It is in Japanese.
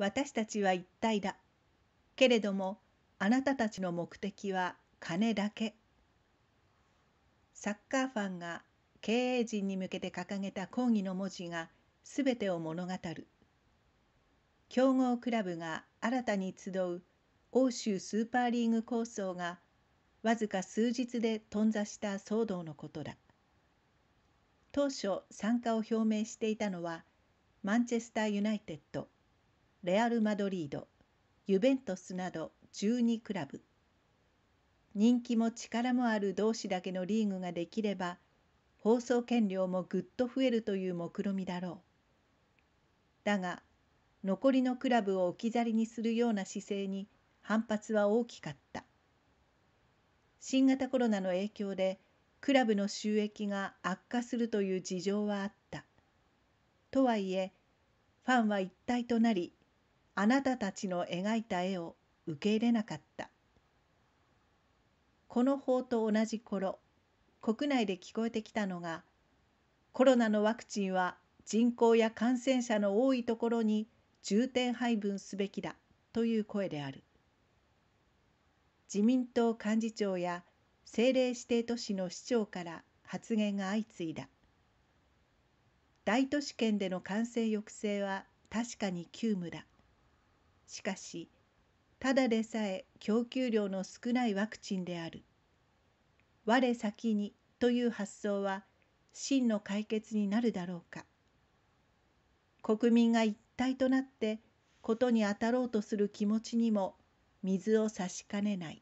私たちは一体だけれどもあなたたちの目的は金だけサッカーファンが経営陣に向けて掲げた抗議の文字が全てを物語る強豪クラブが新たに集う欧州スーパーリーグ構想がわずか数日で頓挫した騒動のことだ当初参加を表明していたのはマンチェスター・ユナイテッドレアル・マドリードユベントスなど12クラブ人気も力もある同士だけのリーグができれば放送権料もぐっと増えるという目論みだろうだが残りのクラブを置き去りにするような姿勢に反発は大きかった新型コロナの影響でクラブの収益が悪化するという事情はあったとはいえファンは一体となりあなたたちの描いた絵を受け入れなかったこの法と同じ頃国内で聞こえてきたのがコロナのワクチンは人口や感染者の多いところに重点配分すべきだという声である自民党幹事長や政令指定都市の市長から発言が相次いだ大都市圏での感染抑制は確かに急務だしかし、ただでさえ供給量の少ないワクチンである。我先にという発想は真の解決になるだろうか。国民が一体となってことに当たろうとする気持ちにも水を差しかねない。